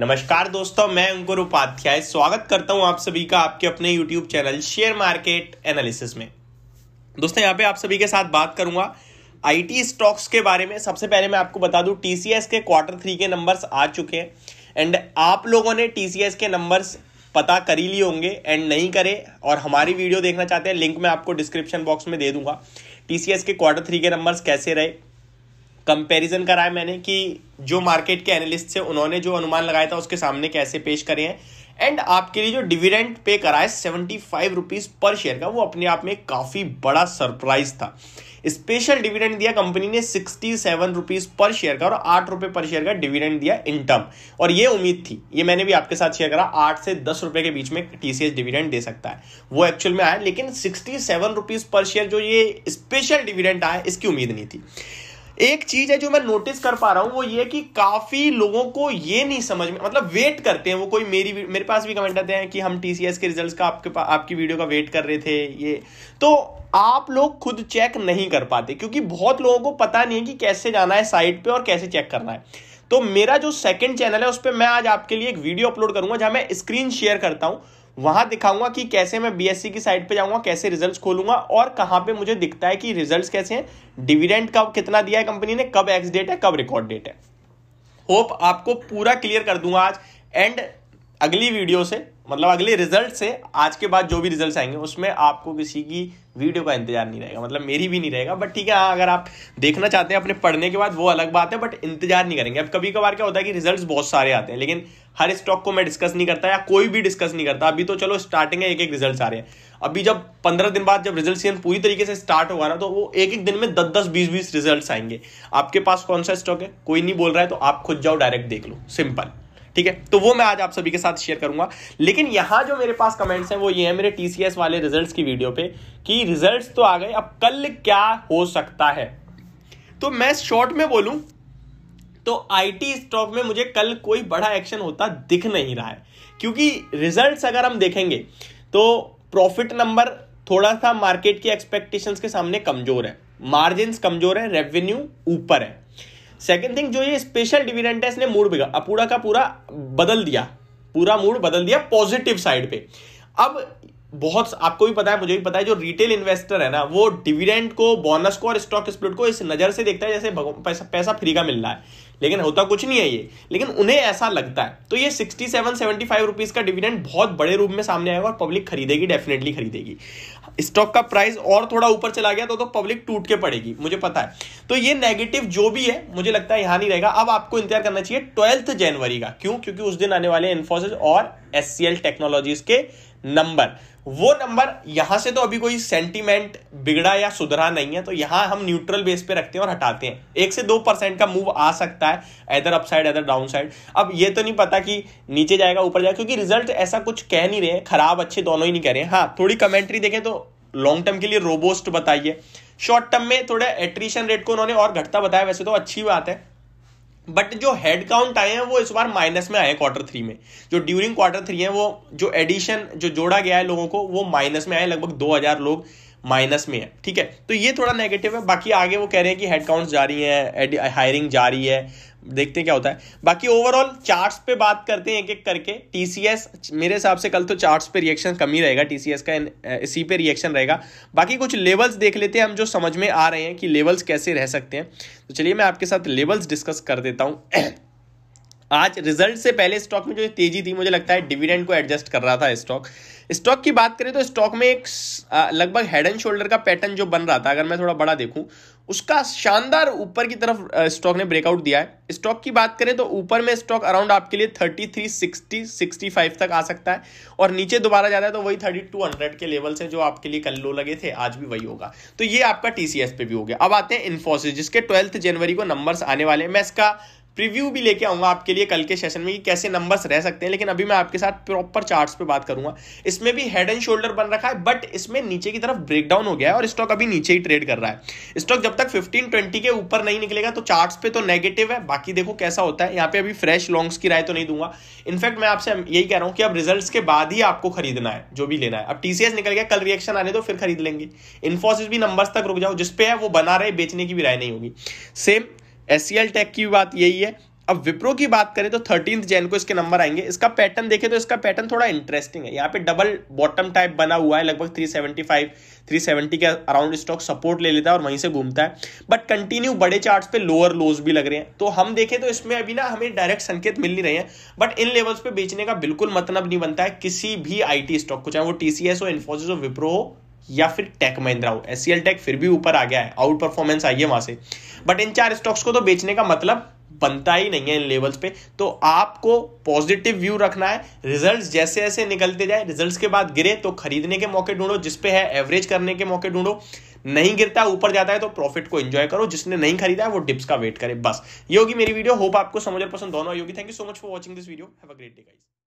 नमस्कार दोस्तों मैं अंकुर उपाध्याय स्वागत करता हूं आप सभी का आपके अपने YouTube channel share market analysis में दोस्तों यहां पे आप सभी के साथ बात करूंगा आईटी स्टॉक्स के बारे में सबसे पहले मैं आपको बता दूं टीसीएस के क्वार्टर थ्री के नंबर्स आ चुके हैं एंड आप लोगों ने टीसीएस के नंबर्स पता कर ही लिए होंगे एंड नहीं करे और हमारी वीडियो देखना चाहते हैं लिंक मैं आपको डिस्क्रिप्शन बॉक्स में दे दूंगा टीसीएस के क्वार्टर थ्री के नंबर्स कैसे रहे कंपैरिजन करा है मैंने कि जो मार्केट के एनालिस्ट थे उन्होंने जो अनुमान लगाया था उसके सामने कैसे पेश करे हैं एंड आपके लिए जो डिविडेंड पे करा है seventy five rupees per share का वो अपने आप में काफ़ी बड़ा सरप्राइज था स्पेशल डिविडेंड दिया कंपनी ने sixty seven rupees per share का और आठ रुपए पर शेयर का डिविडेंड दिया इन टर्म और ये उम्मीद थी ये मैंने भी आपके साथ शेयर करा आठ से दस रुपए के बीच में टीसीएस डिविडेंड दे सकता है वो एक्चुअल में आया लेकिन sixty seven rupees per share जो ये स्पेशल डिविडेंड आया इसकी उम्मीद नहीं थी एक चीज है जो मैं नोटिस कर पा रहा हूं वो ये कि काफी लोगों को ये नहीं समझ में मतलब वेट करते हैं वो कोई मेरी मेरे पास भी कमेंट आते हैं कि हम टीसीएस के रिजल्ट्स का आपके आपकी वीडियो का वेट कर रहे थे ये तो आप लोग खुद चेक नहीं कर पाते क्योंकि बहुत लोगों को पता नहीं है कि कैसे जाना है साइट पे और कैसे चेक करना है तो मेरा जो सेकंड चैनल है उस पर मैं आज आपके लिए एक वीडियो अपलोड करूंगा जहां मैं स्क्रीन शेयर करता हूं वहां दिखाऊंगा कि कैसे मैं बीएससी e की साइट पे जाऊंगा कैसे रिजल्ट्स खोलूंगा और कहां पे मुझे दिखता है कि रिजल्ट्स कैसे हैं डिविडेंड कब कितना दिया है कंपनी ने कब एक्स डेट है कब रिकॉर्ड डेट है होप आपको पूरा क्लियर कर दूंगा आज एंड अगली वीडियो से मतलब अगले रिजल्ट से आज के बाद जो भी रिजल्ट आएंगे उसमें आपको किसी की वीडियो का इंतजार नहीं रहेगा मतलब मेरी भी नहीं रहेगा बट ठीक है हाँ अगर आप देखना चाहते हैं अपने पढ़ने के बाद वो अलग बात है बट इंतजार नहीं करेंगे अब कभी कभार क्या होता है कि रिजल्ट्स बहुत सारे आते हैं लेकिन हर स्टॉक को मैं डिस्कस नहीं करता या कोई भी डिस्कस नहीं करता अभी तो चलो स्टार्टिंग है एक एक रिजल्ट आ रहे हैं अभी जब पंद्रह दिन बाद जब रिजल्ट सीजन पूरी तरीके से स्टार्ट होगा ना तो वो एक एक दिन में दस दस बीस बीस रिजल्ट आएंगे आपके पास कौन सा स्टॉक है कोई नहीं बोल रहा है तो आप खुद जाओ डायरेक्ट देख लो सिंपल ठीक है तो वो मैं आज आप सभी के साथ शेयर करूंगा लेकिन यहां जो मेरे पास कमेंट्स हैं वो ये है मेरे टीसीएस वाले रिजल्ट्स की वीडियो पे कि रिजल्ट्स तो आ गए अब कल क्या हो सकता है तो मैं शॉर्ट में बोलूं तो आईटी स्टॉक में मुझे कल कोई बड़ा एक्शन होता दिख नहीं रहा है क्योंकि रिजल्ट्स अगर हम देखेंगे तो प्रॉफिट नंबर थोड़ा सा मार्केट की एक्सपेक्टेशंस के सामने कमजोर है मार्जिन कमजोर है रेवेन्यू ऊपर है सेकेंड थिंग जो ये स्पेशल डिविडेंट है इसने मूड बिगा अपूरा का पूरा बदल दिया पूरा मूड बदल दिया पॉजिटिव साइड पे अब बहुत आपको भी पता है मुझे भी पता है जो रिटेल इन्वेस्टर है ना वो डिविडेंड को बोनस को और स्टॉक स्प्लिट को इस नज़र से देखता है जैसे पैसा पैसा फ्री का मिल रहा है लेकिन होता कुछ नहीं है ये लेकिन उन्हें ऐसा लगता है तो ये sixty seven seventy five rupees का डिविडेंड बहुत बड़े रूप में सामने आएगा और पब्लिक खरीदेगी डेफिनेटली खरीदेगी स्टॉक का प्राइस और थोड़ा ऊपर चला गया तो, तो पब्लिक टूट के पड़ेगी मुझे पता है तो ये नेगेटिव जो भी है मुझे लगता है यहां नहीं रहेगा अब आपको इंतजार करना चाहिए ट्वेल्थ जनवरी का क्यों क्योंकि उस दिन आने वाले इन्फोसिस और एस टेक्नोलॉजीज के नंबर वो नंबर यहां से तो अभी कोई सेंटीमेंट बिगड़ा या सुधरा नहीं है तो यहां हम न्यूट्रल बेस पे रखते हैं और हटाते हैं एक से दो परसेंट का मूव आ सकता है इधर up side either down side अब ये तो नहीं पता कि नीचे जाएगा ऊपर जाएगा क्योंकि रिजल्ट ऐसा कुछ कह नहीं रहे खराब अच्छे दोनों ही नहीं कह रहे हाँ थोड़ी कमेंट्री देखें तो लॉन्ग टर्म के लिए रोबोस्ट बताइए शॉर्ट टर्म में थोड़ा एट्रीशन रेट को उन्होंने और घटता बताया वैसे तो अच्छी बात है बट जो हेड काउंट आए हैं वो इस बार माइनस में आए हैं क्वार्टर थ्री में जो ड्यूरिंग क्वार्टर थ्री है वो जो एडिशन जो जोड़ा गया है लोगों को वो माइनस में आए लगभग दो हजार लोग माइनस में है ठीक है तो ये थोड़ा नेगेटिव है बाकी आगे वो कह रहे हैं कि हेड काउंट जारी है हायरिंग जारी है देखते हैं क्या होता है बाकी ओवरऑल चार्ट्स पे बात करते हैं एक एक करके टीसीएस मेरे हिसाब से कल तो चार्ट्स पे रिएक्शन कम ही रहेगा टीसीएस का इसी पे रिएक्शन रहेगा बाकी कुछ लेवल्स देख लेते हैं हम जो समझ में आ रहे हैं कि लेवल्स कैसे रह सकते हैं तो चलिए मैं आपके साथ लेवल्स डिस्कस कर देता हूँ आज रिजल्ट से पहले स्टॉक में जो तेजी थी मुझे लगता है डिविडेंड को एडजस्ट कर रहा था स्टॉक स्टॉक की बात करें तो स्टॉक में एक लगभग हेड एंड शोल्डर का पैटर्न जो बन रहा था अगर मैं थोड़ा बड़ा देखूं उसका शानदार ऊपर की तरफ स्टॉक ने ब्रेकआउट दिया है स्टॉक की बात करें तो ऊपर में स्टॉक अराउंड आपके लिए thirty three sixty sixty five तक आ सकता है और नीचे दोबारा जाता है तो वही थर्टी टू हंड्रेड के लेवल से जो आपके लिए कल लो लगे थे आज भी वही होगा तो ये आपका टीसीएस पे भी हो गया अब आते हैं इन्फोसिस जिसके ट्वेल्थ जनवरी को नंबर्स आने वाले मैं इसका प्रीव्यू भी लेके आऊंगा आपके लिए कल के सेशन में कि कैसे नंबर्स रह सकते हैं लेकिन अभी मैं आपके साथ प्रॉपर चार्ट्स पे बात करूंगा इसमें भी हेड एंड शोल्डर बन रखा है बट इसमें नीचे की तरफ ब्रेकडाउन हो गया है और स्टॉक अभी नीचे ही ट्रेड कर रहा है स्टॉक जब तक फिफ्टीन ट्वेंटी के ऊपर नहीं निकलेगा तो चार्ट्स पे तो नेगेटिव है बाकी देखो कैसा होता है यहाँ पे अभी फ्रेश लॉन्ग्स की राय तो नहीं दूंगा इनफैक्ट मैं आपसे यही कह रहा हूँ कि अब रिजल्ट के बाद ही आपको खरीदना है जो भी लेना है अब टीसीएस निकल गया कल रिएक्शन आने दो फिर खरीद लेंगे इन्फोसिस भी नंबर्स तक रुक जाओ जिसपे है वो बना रहे बेचने की भी राय नहीं होगी सेम एस टेक e की बात यही है अब विप्रो की बात करें तो थर्टीन जैन को इसके नंबर आएंगे इसका पैटर्न देखें तो इसका पैटर्न थोड़ा इंटरेस्टिंग है यहाँ पे डबल बॉटम टाइप बना हुआ है लगभग 375, 370 के अराउंड स्टॉक सपोर्ट ले लेता है और वहीं से घूमता है बट कंटिन्यू बड़े चार्ट्स पे लोअर लोज भी लग रहे हैं तो हम देखें तो इसमें अभी ना हमें डायरेक्ट संकेत मिल नहीं रहे हैं बट इन लेवल्स पे बेचने का बिल्कुल मतलब नहीं बनता है किसी भी आई स्टॉक को चाहे वो टीसीएस हो इन्फोसिस हो विप्रो हो या फिर टेक महिंद्रा हो एस सी एल टेक फिर भी ऊपर आ गया है आउट परफॉर्मेंस आई है वहां से बट इन चार स्टॉक्स को तो बेचने का मतलब बनता ही नहीं है इन लेवल्स पे तो आपको पॉजिटिव व्यू रखना है रिजल्ट्स जैसे जैसे निकलते जाए रिजल्ट्स के बाद गिरे तो खरीदने के मौके ढूंढो जिस पे है एवरेज करने के मौके ढूंढो नहीं गिरता ऊपर जाता है तो प्रॉफिट को एंजॉय करो जिसने नहीं खरीदा है वो डिप्स का वेट करे बस ये होगी मेरी वीडियो होप आपको समझ पसंद दोनों होगी thank you so much for watching this video have a great day guys